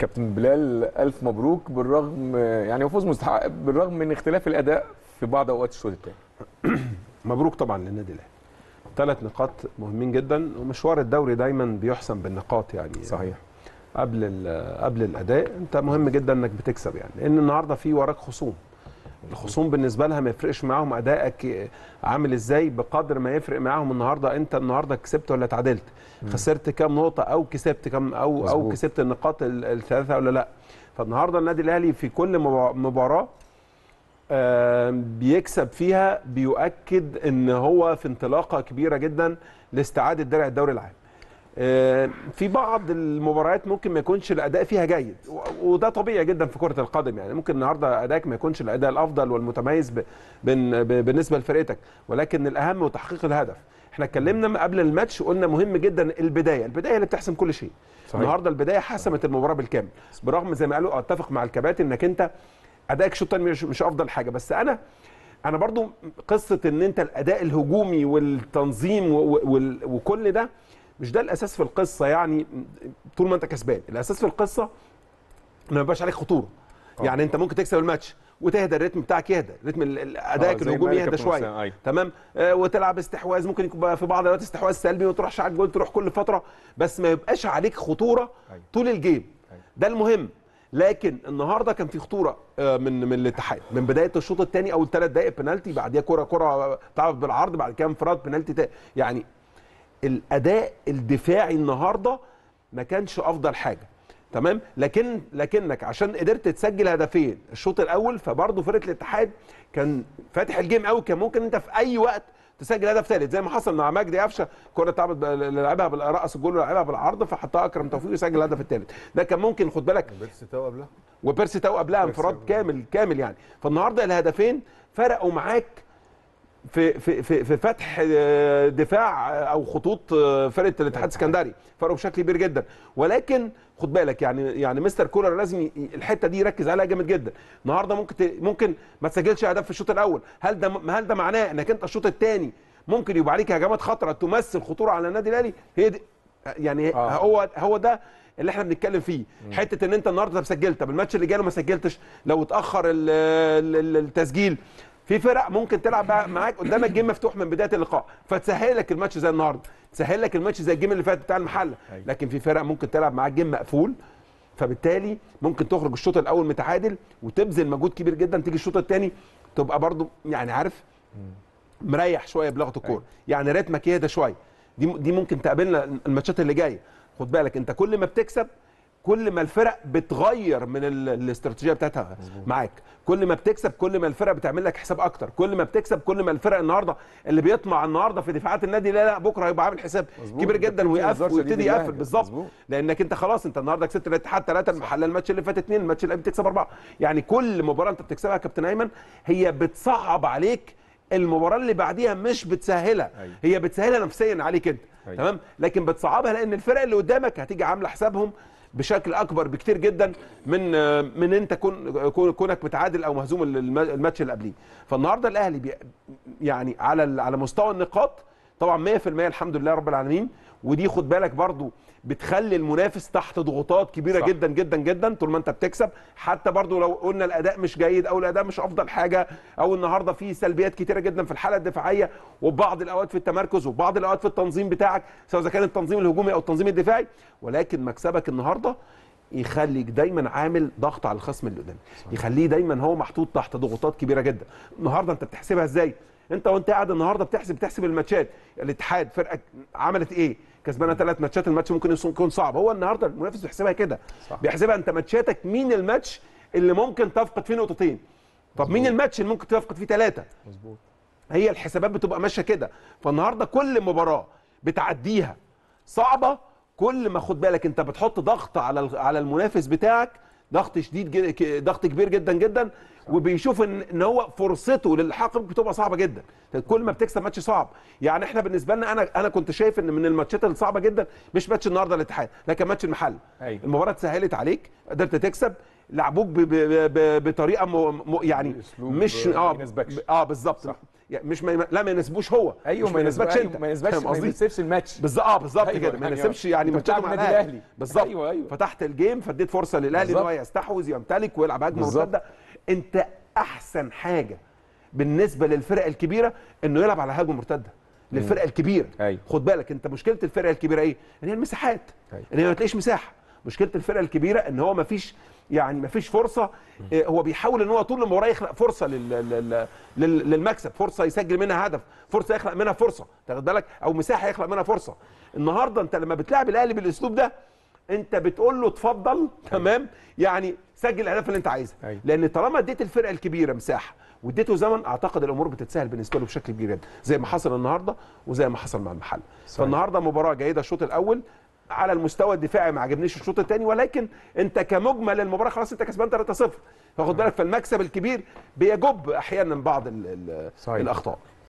كابتن بلال الف مبروك بالرغم يعني فوز مستحق بالرغم من اختلاف الاداء في بعض اوقات الشوط الثاني مبروك طبعا للنادي الاهلي ثلاث نقاط مهمين جدا ومشوار الدوري دايما بيحسم بالنقاط يعني صحيح قبل قبل الاداء انت مهم جدا انك بتكسب يعني لان النهارده في وراك خصوم الخصوم بالنسبه لها ما يفرقش معاهم ادائك عامل ازاي بقدر ما يفرق معاهم النهارده انت النهارده كسبت ولا اتعادلت خسرت كام نقطه او كسبت كام او او كسبت النقاط الثلاثه ولا لا فالنهارده النادي الاهلي في كل مباراه بيكسب فيها بيؤكد ان هو في انطلاقه كبيره جدا لاستعاده درع الدوري العام آه، في بعض المباريات ممكن ما يكونش الاداء فيها جيد وده طبيعي جدا في كره القدم يعني ممكن النهارده ادائك ما يكونش الاداء الافضل والمتميز بالنسبه لفرقتك ولكن الاهم هو تحقيق الهدف احنا اتكلمنا قبل الماتش وقلنا مهم جدا البدايه البدايه اللي بتحسم كل شيء صحيح. النهارده البدايه حسمت المباراه بالكامل برغم زي ما قالوا أه، اتفق مع الكباتن انك انت ادائك الشوط الثاني مش, مش افضل حاجه بس انا انا برضو قصه ان انت الاداء الهجومي والتنظيم وكل ده مش ده الاساس في القصه يعني طول ما انت كسبان الاساس في القصه ان ما يبقاش عليك خطوره آه. يعني انت ممكن تكسب الماتش وتهدى الريتم بتاعك يهدى رتم ادائك آه، الهجومي يهدى شويه أيوة. تمام آه وتلعب استحواذ ممكن يكون في بعض الاوقات استحواذ سلبي ما تروحش على الجول تروح كل فتره بس ما يبقاش عليك خطوره أيوة. طول الجيم أيوة. ده المهم لكن النهارده كان في خطوره آه، من من الاتحاد من بدايه الشوط الثاني اول ثلاث دقائق بنالتي بعديها كره كره تعرف بالعرض بعد كده انفراد بنالتي يعني الاداء الدفاعي النهارده ما كانش افضل حاجه تمام لكن لكنك عشان قدرت تسجل هدفين الشوط الاول فبرضه فرقه الاتحاد كان فاتح الجيم قوي كان ممكن انت في اي وقت تسجل هدف ثالث زي ما حصل مع مجدي قفشه كره تعبت لعبها راس الجول لعبها بالعرض فحطها اكرم توفيق وسجل الهدف الثالث ده كان ممكن خد بالك بيرسي تو قبلها وبيرسي تو قبلها انفراد كامل كامل يعني فالنهارده الهدفين فرقوا معاك في في في, في فتح آه، دفاع آه، او خطوط آه، فرقه الاتحاد السكندري فرقوا بشكل كبير جدا ولكن خد بالك يعني يعني مستر كولر لازم الحته دي يركز عليها جامد جدا النهارده ممكن ممكن ما تسجلش اهداف في الشوط الاول هل ده هل ده معناه انك انت الشوط الثاني ممكن يبقى عليك هجمات خطره تمثل خطوره على النادي الاهلي هي دي يعني آه. هو هو ده اللي احنا بنتكلم فيه م. حته ان انت النهارده سجلت طب الماتش اللي جاي ما سجلتش لو اتاخر التسجيل في فرق ممكن تلعب معاك قدامك جيم مفتوح من بدايه اللقاء فتسهل لك الماتش زي النهارده تسهل لك الماتش زي الجيم اللي فات بتاع المحله أيوة. لكن في فرق ممكن تلعب معاك جيم مقفول فبالتالي ممكن تخرج الشوط الاول متعادل وتبذل مجهود كبير جدا تيجي الشوط الثاني تبقى برده يعني عارف مريح شويه بلغه الكوره أيوة. يعني رتمك يهدى شويه دي دي ممكن تقابلنا الماتشات اللي جايه خد بالك انت كل ما بتكسب كل ما الفرق بتغير من الاستراتيجيه بتاعتها معاك كل ما بتكسب كل ما الفرق بتعمل لك حساب اكتر كل ما بتكسب كل ما الفرق النهارده اللي بيطمع النهارده في دفاعات النادي لا لا بكره هيبقى عامل حساب مزبوط. كبير جدا ويقفل ويبتدي يقفل بالظبط لانك انت خلاص انت النهارده كسبت الاتحاد ثلاثه المحله الماتش اللي فات اثنين الماتش اللي قبل بتكسب اربعه يعني كل مباراه انت بتكسبها يا كابتن ايمن هي بتصعب عليك المباراه اللي بعديها مش بتسهلها أيوة. هي بتسهلها نفسيا عليك انت أيوة. تمام لكن بتصعبها لان الفرق اللي قدامك هتيجي عامله حسابهم بشكل اكبر بكتير جدا من من انت كون كونك متعادل او مهزوم الماتش اللي قبليه فالنهارده الاهلي يعني على على مستوى النقاط طبعا 100% الحمد لله رب العالمين ودي خد بالك برضو بتخلي المنافس تحت ضغوطات كبيره صح. جدا جدا جدا طول ما انت بتكسب حتى برضو لو قلنا الاداء مش جيد او الاداء مش افضل حاجه او النهارده في سلبيات كتيره جدا في الحاله الدفاعيه وبعض الاوقات في التمركز وبعض الاوقات في التنظيم بتاعك سواء اذا كان التنظيم الهجومي او التنظيم الدفاعي ولكن مكسبك النهارده يخليك دايما عامل ضغط على الخصم اللي قدامك يخليه دايما هو محطوط تحت ضغوطات كبيره جدا النهارده انت بتحسبها ازاي انت وانت قاعد النهارده بتحسب بتحسب الماتشات الاتحاد فرقه عملت ايه كسبانه ثلاث ماتشات الماتش ممكن يكون صعب هو النهارده المنافس بيحسبها كده بيحسبها انت ماتشاتك مين الماتش اللي ممكن تفقد فيه نقطتين طب مزبوط. مين الماتش اللي ممكن تفقد فيه ثلاثه مظبوط هي الحسابات بتبقى ماشيه كده فالنهارده كل مباراه بتعديها صعبه كل ما خد بالك انت بتحط ضغط على على المنافس بتاعك ضغط شديد جد... ضغط كبير جدا جدا وبيشوف ان هو فرصته للحق بتبقى صعبه جدا طيب كل ما بتكسب ماتش صعب يعني احنا بالنسبه لنا انا انا كنت شايف ان من الماتشات الصعبه جدا مش ماتش النهارده الاتحاد لكن ماتش المحل أيوة. المباراه اتسهلت عليك قدرت تكسب لعبوك ب... ب... ب... بطريقه م... م... يعني مش اه اه بالظبط يعني مش ما لا ما يناسبوش هو ايوه ما يناسبكش أيوه، انت ما يناسبكش ما يناسبش الماتش بالظبط اه بالظبط أيوة كده ما أيوه. يناسبش يعني ماتش مع الاهلي بالظبط أيوة أيوة. فتحت الجيم فديت فرصه للاهلي ان هو يستحوذ يمتلك ويلعب هجمه مرتده انت احسن حاجه بالنسبه للفرق الكبيره انه يلعب على هجمه مرتده للفرقه الكبيره أيوة. خد بالك انت مشكله الفرقه الكبيره ايه ان هي المساحات أيوة. ان هي ما تلاقيش مساحه مشكله الفرقه الكبيره ان هو ما فيش يعني مفيش فرصه آه، هو بيحاول ان هو طول المباراه يخلق فرصه للمكسب فرصه يسجل منها هدف فرصه يخلق منها فرصه تاخد بالك او مساحه يخلق منها فرصه النهارده انت لما بتلعب الاهلي بالاسلوب ده انت بتقول له اتفضل تمام يعني سجل الاهداف اللي انت عايزها أيوه. لان طالما اديت الفرقه الكبيره مساحه واديته زمن اعتقد الامور بتتسهل بالنسبه له بشكل كبير جدا زي ما حصل النهارده وزي ما حصل مع المحل صحيح. فالنهارده مباراه جيده الشوط الاول على المستوى الدفاعي ما عجبنيش الشوط الثاني ولكن انت كمجمل المباراه خلاص انت كسبان 3-0 فخد بالك فالمكسب الكبير بيجب احيانا بعض الاخطاء